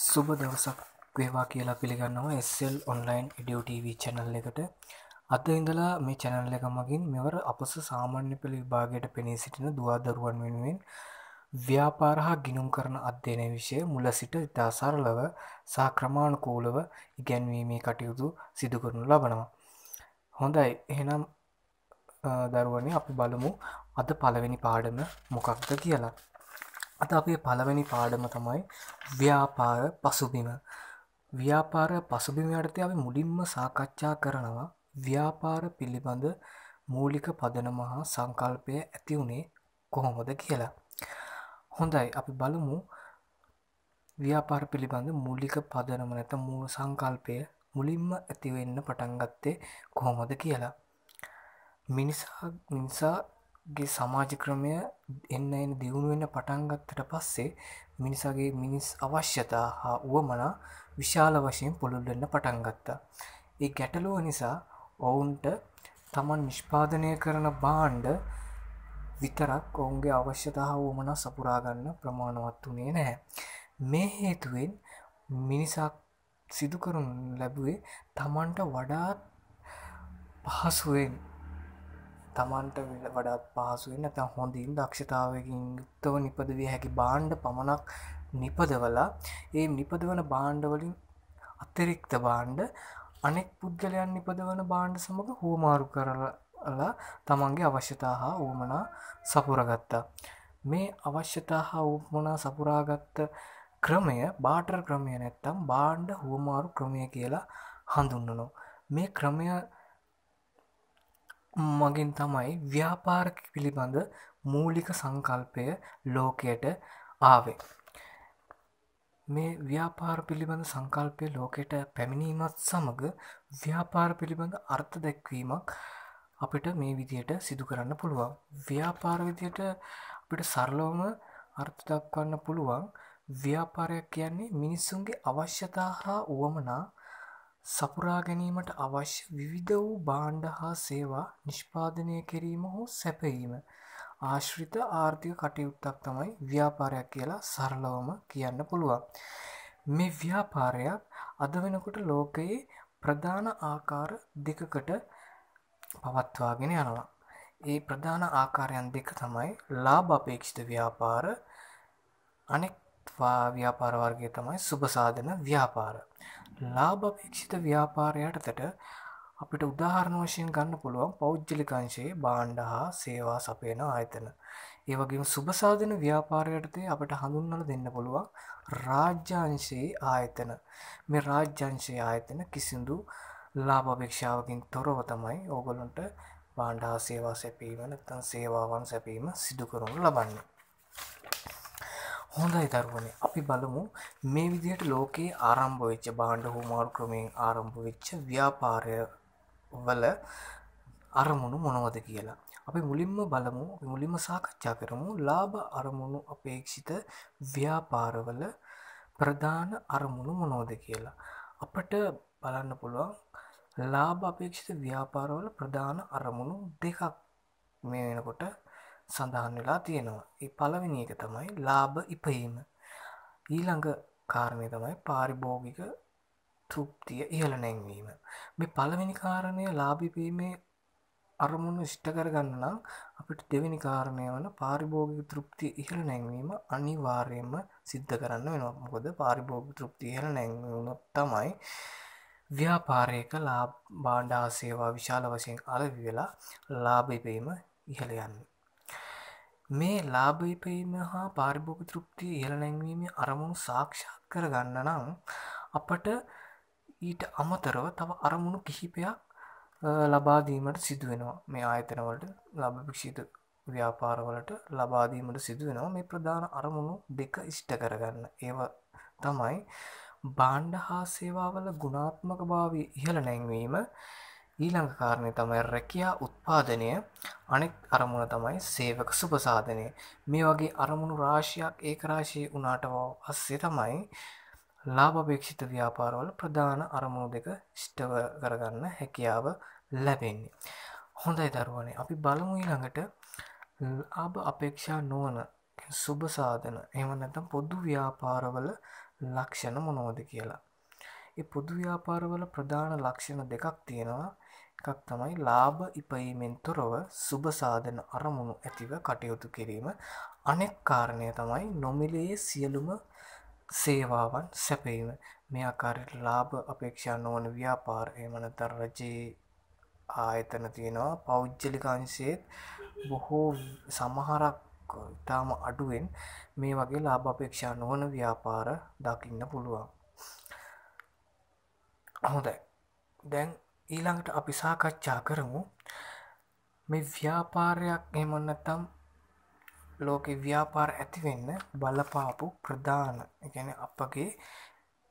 සුබ දවසක් වේවා කියලා පිළිගන්නවා SL ඔන්ලයින් ඩියෝටව චැනල් එකට අත ඉඳලා මේ චැනල් එක මගින් මෙවර අපස සාමාන්‍ය පෙළ විභාගයට පෙනී සිටින දවාදරුවන් වෙනුවෙන් ව්‍යාපාර හා ගිනුම් කරන අධ්‍යනය විෂය මුල සිට ඉතා සරලව සා ක්‍රමාණුකූලව ඉගැන්වීමේ කටයුතු සිදුකරනු ලබනවා. හොඳයි එහෙනම් දරුවනේ අපි බලමු අද පළවෙනි පාඩම මොකක්ද කියලා. අද අපේ පළවෙනි පාඩම තමයි ව්‍යාපාර පසුබිම ව්‍යාපාර පසුබිම යටතේ අපි මුලින්ම සාකච්ඡා කරනවා ව්‍යාපාර පිළිබඳ මූලික පදනම හා සංකල්පය ඇති වුණේ කොහොමද කියලා හොඳයි අපි බලමු ව්‍යාපාර පිළිබඳ මූලික පදනම නැත මූල සංකල්පය මුලින්ම ඇතිවෙන්න පටන්ගත්තේ කොහොමද කියලා මිනිසා නිසා ගේ සමාජ ක්‍රමය එන්න එන්න දියුණු වෙන්න පටන් ගත්තට පස්සේ මිනිසාගේ මිනිස් අවශ්‍යතා හා උවමනා විශාල වශයෙන් පොළොල් වෙන්න පටන් ගත්තා. ඒ ගැටලුව නිසා ඔවුන්ට තමන් නිෂ්පාදනය කරන භාණ්ඩ විතරක් ඔවුන්ගේ අවශ්‍යතා හා උවමනා සපුරා ගන්න ප්‍රමාණවත් උනේ නැහැ. මේ හේතුවෙන් මිනිසා සිදු කරනු ලැබුවේ තමන්ට වඩාත් පහසුවෙන් තමන්ට වඩත් පහසුවෙන් ඇත හොඳින් දක්ෂතාවකින් යුක්තව නිපදවිය හැකි බාණ්ඩ පමණක් නිපදවලා ඒ නිපදවන බාණ්ඩවලින් අතිරික්ත බාණ්ඩ අනෙක් පුද්ගලයන් නිපදවන බාණ්ඩ සමඟ හෝමාරු කරලා තමන්ගේ අවශ්‍යතා හා ඕමනා සපුරගත්තා මේ අවශ්‍යතා හා උපමනා සපුරාගත්ත ක්‍රමය බාටර් ක්‍රමය නැත්තම් බාණ්ඩ හෝමාරු ක්‍රමය කියලා හඳුන්නනවා මේ ක්‍රමය මගින් තමයි ව්‍යාපාරක පිළිබඳ මූලික සංකල්පය ලෝකයට ආවේ. මේ ව්‍යාපාර පිළිබඳ සංකල්පය ලෝකෙට පැමිණීමත් සමඟ ව්‍යාපාර පිළිබඳ අර්ථ දැක්වීමක් අපිට මේ විදියට සිදු කරන්න පුළුවන්. ව්‍යාපාර විදියට අපිට සරලවම අර්ථ දක්වන්න පුළුවන් ව්‍යාපාරයක් කියන්නේ මිනිස්සුන්ගේ අවශ්‍යතා හා වුවමනා සපුරා ගැනීමට අවශ්‍ය විවිධ වූ බාණ්ඩ හා සේවා නිෂ්පාදනය කිරීම හෝ සැපයීම ආශ්‍රිත ආර්ථික කටයුත්තක් තමයි ව්‍යාපාරයක් කියලා සරලවම කියන්න පුළුවන්. මේ ව්‍යාපාරයක් අද වෙනකොට ලෝකයේ ප්‍රධාන ආකාර දෙකකට පවත්වාගෙන යනවා. ඒ ප්‍රධාන ආකාරයන් දෙක තමයි ලාභ අපේක්ෂිත ව්‍යාපාර අනෙක් ව්‍යාපාර වර්ගය තමයි සුභසාධන ව්‍යාපාර. ලාභපේක්ෂිත ව්‍යාපාරයට තට අපිට උදාහරණ වශයෙන් ගන්න පුළුවන් පෞද්ගලිකංශයේ බාණ්ඩ හා සේවා සපයන ආයතන. ඒ වගේම සුභසාධන ව්‍යාපාරයටතේ අපට හඳුන්වලා දෙන්න පුළුවන් රාජ්‍යංශයේ ආයතන. මේ රාජ්‍යංශයේ ආයතන කිසිදු ලාභාපේක්ෂාවකින් තොරව තමයි ඕගොල්ලන්ට බාණ්ඩ හා සේවා සැපීම නැත්නම් සේවාවන් සැපීම සිදු කරනු ලබන්නේ. හොඳයි දරුවනේ අපි බලමු මේ විදිහට ලෝකේ ආරම්භ වෙච්ච භාණ්ඩ හුමාරු ක්‍රමයෙන් ආරම්භ වෙච්ච ව්‍යාපාරය වල අරමුණු මොනවද කියලා. අපි මුලින්ම බලමු මුලින්ම සාකච්ඡා කරමු ලාභ අරමුණු අපේක්ෂිත ව්‍යාපාරවල ප්‍රධාන අරමුණු මොනවද කියලා. අපට බලන්න පුළුවන් ලාභ අපේක්ෂිත ව්‍යාපාරවල ප්‍රධාන අරමුණු දෙකක් මේ වෙනකොට සඳහන් වෙලා තියෙනවා. ඒ පළවෙනි එක තමයි ලාභ ඉපයීම. ඊළඟ කාරණය තමයි පාරිභෝගික තෘප්තිය ඉහළ නැංවීම. මේ පළවෙනි කාරණය ලාභ ඉපීමේ අරමුණු ඉෂ්ට කරගන්න නම් අපිට දෙවෙනි කාරණය වන පාරිභෝගික තෘප්තිය ඉහළ නැංවීම අනිවාර්යයෙන්ම සිද්ධ කරන්න වෙනවා. මොකද පාරිභෝගික තෘප්තිය ඉහළ නැංවුණොත් තමයි ව්‍යාපාරයක ලාභ භාණ්ඩ ආසේවා විශාල වශයෙන් අලෙවි වෙලා ලාභ ඉපීම ඉහළ යන්නේ. මේ ලාභයිපීම හා පාරිභෝග තෘප්තිය ඉහළ නැංවීමේ අරමුණු සාක්ෂාත් කර ගන්න නම් අපට ඊට අමතරව තව අරමුණු කිහිපයක් ලබාදීමට සිදුවෙනවා මේ ආයතනවලට ලබභික්ෂිත ව්‍යාපාරවලට ලබාදීමට සිදුවෙනවා මේ ප්‍රධාන අරමුණු දෙක ඉෂ්ට කරගන්න ඒව තමයි බාණ්ඩ හා සේවාවල ගුණාත්මක භාවී ඉහළ නැංවීම ඊළඟ කාරණය තමයි රැකයා උත්පාදනය අනෙක් අරමුණ තමයි සේවක සුපසාධනය මේ වගේ අරමුණු රාශියක් ඒකරාශී වනාට අස්සේ තමයි ලාභභේක්ෂිත ව්‍යාපාරවල ප්‍රධාන අරමුණු දෙක ෂ්ටව කරගන්න හැකියාව ලැබෙන්නේ. හොඳයි දරුවනේ අපි බලමු ඊළඟට අබ අපේක්ෂා නොවන සුභසාධන එම නැතම් පොදු ව්‍යාපාරවල ලක්ෂණ මොනෝද කියලා. ඒ පොදු ව්‍යාපාරවල ප්‍රධාන ලක්ෂණ දෙකක් තියෙනවා එකක් තමයි ලාභ ඉපයීමෙන් තොරව සුභ සාධන අරමුණු ඇතිව කටයුතු කිරීම අනෙක් කාරණය තමයි නොමිලයේ සියලුම සේවාවන් සැපීම මේ ආකාරයට ලාභ අපේක්ෂා නොවන ව්‍යාපාර එහෙම නැත්නම් රජයේ ආයතන තියෙනවා පෞද්ගලික අංශයේත් බොහෝ සමහරක් ඊටාම අඩුවෙන් මේ වගේ ලාභ අපේක්ෂා නොවන ව්‍යාපාර දකින්න පුළුවන් හොඳයි දැන් ඊළඟට අපි සාකච්ඡා කරමු මේ ව්‍යාපාරයක් එමන්නත්තම් ලෝක ව්‍යාපාර ඇතිවෙන්න බලපාපු ප්‍රධාන ගැන අපගේ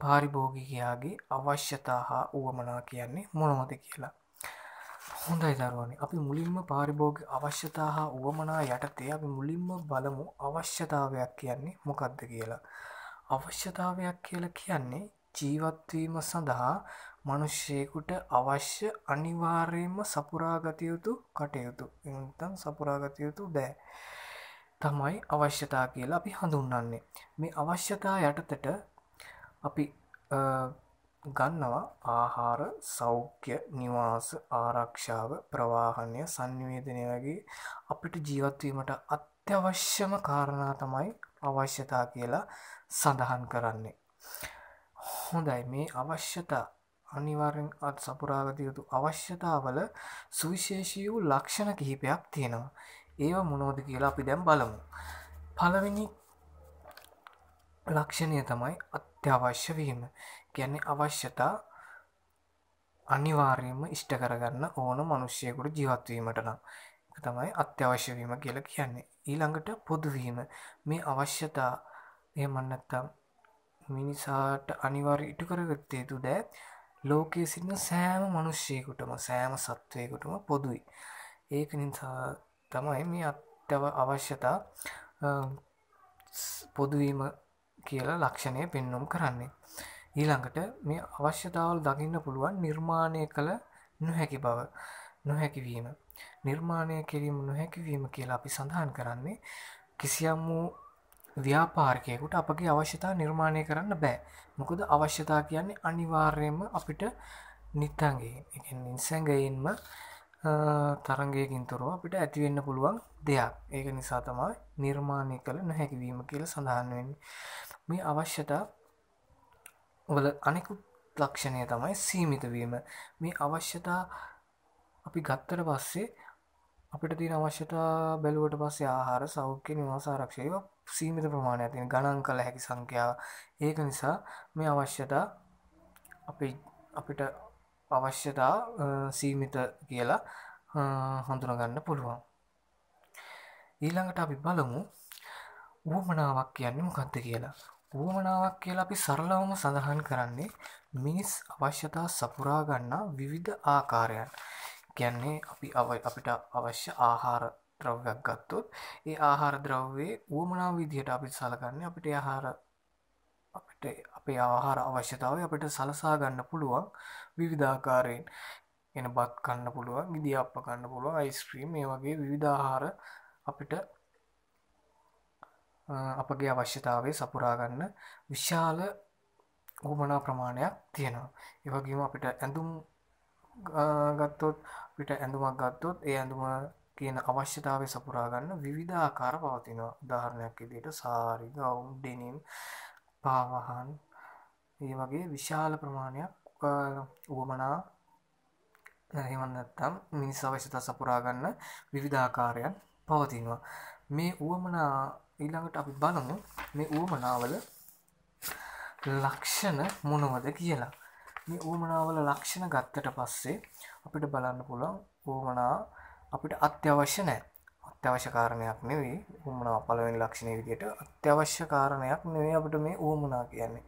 පාරිභෝගිකයාගේ අවශ්‍යතා හා වුවමනා කියන්නේ මොනොමද කියලා හොඳයි දරුවනි අපි මුලින්ම පාරිභෝග අවශ්‍යතා හා උවමනා යටතේ අපි මුලින්ම බලමු අවශ්‍යතාවයක් කියන්නේ මොකක්ද කියලා. අවශ්‍යතාවයක් කියලා කියන්නේ ජීවත්වීම සඳහා මිනිස්සෙකුට අවශ්‍ය අනිවාර්යයෙන්ම සපුරාගත යුතු කටයුතු. එහෙනම් සපුරාගත යුතු දෑ තමයි අවශ්‍යතා කියලා අපි හඳුන්වන්නේ. මේ අවශ්‍යතා යටතට අපි ගන්නවා ආහාර, සෞඛ්‍ය, නිවාස, ආරක්ෂාව, ප්‍රවාහනය, සංවේදනය වගේ අපිට ජීවත් වීමට අත්‍යවශ්‍යම කාරණා තමයි අවශ්‍යතා කියලා සඳහන් කරන්නේ. හොඳයි මේ අවශ්‍යතා අනිවාරෙන් අත් සපුරාගතයුතු අවශ්‍යතාවල සුවිශේෂී වූ ලක්ෂණ කිහිපයක් තියෙනවා. ඒව මොනෝද කියලා අපි දැම් බලමු. පළවෙනි ලක්ෂණය තමයි අත්‍යවශ්‍ය වීම ගැන්නේ අවශ්‍යතා අනිවාර්යයෙන්ම ඉෂ්ට කරගන්න ඕන මනුෂ්‍යයකුට ජීවත්වීමට නම් තමයි අත්‍යවශ්‍ය වීම කියලා කියන්නේ. ඊළඟට පොදුවීම මේ අවශ්‍යතා එහෙම නැත්නම් මිනිසාට අනිවාර් ඉටු කරගත්ත යුතු දෑ ලෝකයේ සිටින සෑම මනුෂ්‍යයකුටම සෑම සත්වයකුටම පොදුයි ඒක නිසා තමයි මේ අත්තව අවශ්‍යතා පොදුවීම කියලා ලක්ෂණය පෙන්නුම් කරන්නේ ඊළඟට මේ අවශ්‍යතාවල් දකින්න පුළුවන් නිර්මාණය කළ නොහැකි බව නොහැකිවීම නිර්මාණය කිරීම නොහැකිවීම කියලා අපි සඳහන් කරන්නේ කිසියම් වූ ව්‍යාපාර්කයකුට අපගේ අවශ්‍යතා නිර්මාණය කරන්න බෑ මොකද අවශ්‍යතා කියන්නේ අනිවාර්යයෙන්ම අපිට නිත්තන්ගේ නිසැඟයෙන්ම තරගයකින් තුරුව අපිට ඇතිවෙන්න පුළුවන් දෙයක් ඒක නිසා තමයි නිර්මාණය කළ නොහැකිවීම කියල සඳහන්වෙන් මේ අවශ්‍යතා වල අනෙකුත් ලක්ෂණය තමයි සීමිතවීම මේ අවශ්‍යතා අපි ගත්තර පස්සේ අපිට තියෙන අවශ්‍යතා බැලුවට පස්සේ ආහාර සෞඛ්‍ය නිවාස ආරක්ෂාව සීමිත ප්‍රමාණයක් තියෙන ගණන් කළ හැකි සංඛ්‍යාව. ඒක නිසා මේ අවශ්‍යතා අපි අපිට අවශ්‍යතා සීමිත කියලා හඳුනගන්න පුළුවන්. ඊළඟට අපි බලමු ඌමනාවක් කියන්නේ මොකක්ද කියලා. ඌමනාවක් කියලා අපි සරලවම සඳහන් කරන්නේ මිනිස් අවශ්‍යතා සපුරා ගන්නා විවිධ ආකාරයන්. කියන්නේ අපි අපිට අවශ්‍ය ආහාර ද්‍රව්යක් ගත්තොත් ඒ ආහාර ද්‍රව්වේ වුවමනා විදිහට අපිට සලකන්නේ අපිට ආහාර අපිට අපේ ආහාර අවශ්‍යතාවය අපිට සලසා ගන්න පුළුවන් විවිධාකාරයෙන් එන බත් කන්න පුළුවන් ගිදිඅප්ප කන්න පුළුවන් අයිස්ක්‍රීම් මේ වගේ විවිධාහාර අපිට අපගේ අවශ්‍යතාවය සපුරා ගන්න විශාල වුමනා ප්‍රමාණයක් තියෙනවා. ඒ වගේම අපිට ඇඳුම් ගත්තොත් අපිට ඇඳුමක් ගත්තොත් ඒ ඇඳුම කියන අවශ්‍යතාවය සපුරා ගන්න විවිධාකාර පවතිනවා. උදාහරණයක් විදිහට සාරි, ගවුම්, ඩෙනිම්, පාවහන් මේ වගේ විශාල ප්‍රමාණයක් උවමනා එහෙම නැත්නම් මිනිස් අවශ්‍යතා සපුරා ගන්න විවිධාකාරයන් පවතිනවා. මේ උවමනා ඊළඟට අපි බලමු මේ උවමනාවල ලක්ෂණ මොනවද කියලා. මේ උවමනාවල ලක්ෂණ ගත්තට පස්සේ අපිට බලන්න පුළුවන් උවමනා අපිට අත්‍යවශ්‍ය නෑ අත්‍යවශ්‍ය කාරණයක් නෙවෙයි උමනා පළවෙනි ලක්ෂණය විදියට අත්‍යවශ්‍ය කාරණයක් නෙවෙයි අපිට මේ උවමනා කියන්නේ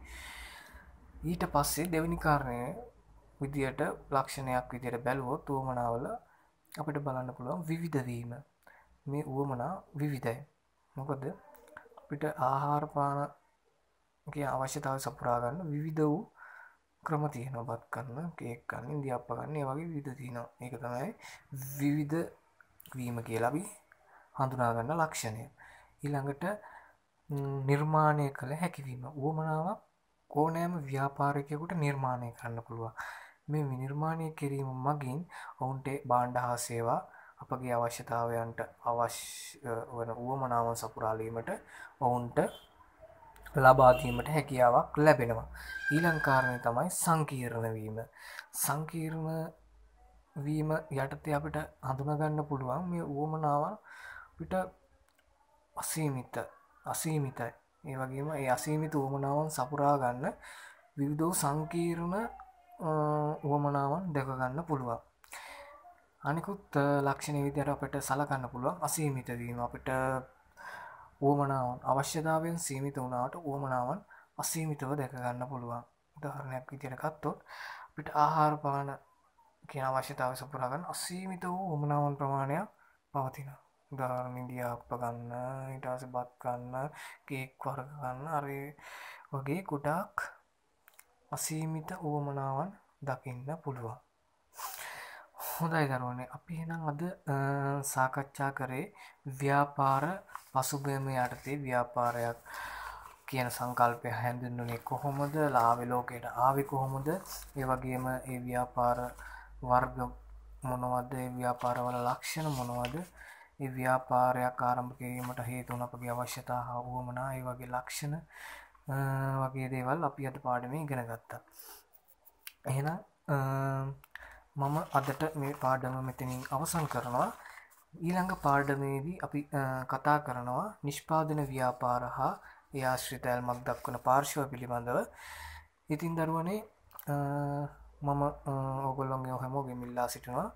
ඊට පස්සේ දෙවෙනි කාරණය විදියට ලක්ෂණයක් විදියට බැලුවොත් උවමනාවල අපිට බලන්න පුළුවන් විවිධවීම මේ උවමනා විවිධයි මොකද අපිට ආහාරපාන අවශ්‍යතාව සපුරාගන්න විවිධ වූ ක්‍රම තියෙන බත් කන්න කේක් කන්න ඉදි අප කන්නේ වගේ විධ තියෙනවා ඒක තමයි විවිධ වීම කියලබි හඳුනාගන්න ලක්ෂණය ඊළඟට නිර්මාණය කළ හැකිවීම වුවමනාවක් ඕනෑම ව්‍යාපාරකයකුට නිර්මාණය කරන්න පුළුවන් මේ විනිර්මාණය කිරීම මගින් ඔවුන්ට බාණ්ඩ හා සේවා අපගේ අවශ්‍යතාවයන්ට අවශ්‍ය වන වුවමනාවන් සපුරාලීමට ඔවුන්ට ලබාදීමට හැකියාවක් ලැබෙනවා ඊලංකාරණය තමයි සංකීර්ණවීම සංකීර්ණ වීම යටතේ අපිට හඳුනගන්න පුළුවන් මේ වුවමනාවල් පිට අසීමිත අසීමිතයි ඒ වගේම ඒ අසීමිත වුවමනාවන් සපුරා ගන්න විවිධෝ සංකීර්ණ වුවමනාවන් දැකගන්න පුළුවන් අනිකුත් ලක්ෂණ විදියට අපට සලකන්න පුළුවන් අසීමිතවීම අපිට වුවමනාවන් අවශ්‍යතාවෙන් සීමිත වුණාට වුවමනාවන් අසීමිතව දැකගන්න පුළුවන් උදාහරණයක් විදියට ගත්තොත් අපිට ආහාර පාන කියන අවශ්‍යතාව සපුරාගන්න අසීමිත වූ වුවමනාවන් ප්‍රමාණයක් පවතින උදාහරණ ඉන්දියාප්ප ගන්න ඊට පස්සේ බත් ගන්න කේක් වර්ග ගන්න අර වගේ ගොඩාක් අසීමිත වුවමනාවන් දකින්න පුළුවන් හොඳයි දරුවනේ අපි එහෙනම් අද සාකච්ඡා කරේ ව්‍යාපාර පසුබිම යටතේ ව්‍යාපාරයක් කියන සංකල්පය හැඳින්වුනේ කොහොමද ලාභ ලෝකයට ආවේ කොහොමද ඒ වගේම ඒ ව්‍යාපාර වර්ග මොනවද ඒ ව්‍යාපාරවල ලක්ෂණ මොනවද ඒ ව්‍යාපාරයක් ආරම්භ කිරීමට හේතු වුණ අපගේ අවශ්‍යතා හා වුවමනා ඒ වගේ ලක්ෂණ වගේ දේවල් අපි අද පාඩමේ ඉගෙන ගත්තා. එහෙනම් මම අදට මේ පාඩම මෙතනින් අවසන් කරනවා ඊළඟ පාඩමේදී අපි කතා කරනවා නිෂ්පාදන ව්‍යාපාර හා යාශ්‍රිතෑල්මක් දක්වන පාර්ශව පිළිබඳව ඉතින් දරුවනේ මම ඔගොල්ලොන්ගේ හැමෝගේ මිල්ලා සිටිනවා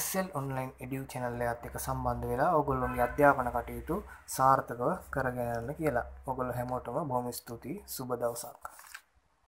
එස්සල් ඔන්ලයින් එඩියු චැනල්ල ඇත් එක සම්බන්ධ වෙලා ඔගොල්ලොන්ගේ අධ්‍යාපන කටයුතු සාර්ථකව කරගන්න කියලා ඔගොල හැමෝටම බොහොම ස්තුතියි සුබ දවසක්